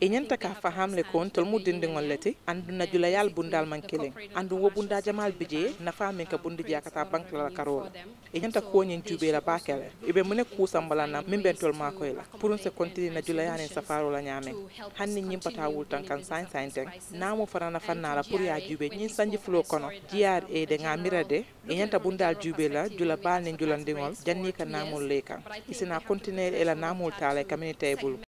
eñanta ka fahamle kon tol mu dindigol leti andu na jula yal bundal man kelen andu wo bunda jamal bije nafa min ka bundi biya kata bank la karola eñanta ko nyen jube la bakele ibe mune ku sambala na min ben tol mako la purun se kontini na jula yanen safaro la nyame hanni nyim pata wul tan kan sain sain ten na mo farana fanna la pur ya jube nyin sanji flo kono jiar e de ngamira de eñanta bundal jube la jula bal ni jula ndigol janni ka namul le kan isina kontine ela namul tale community table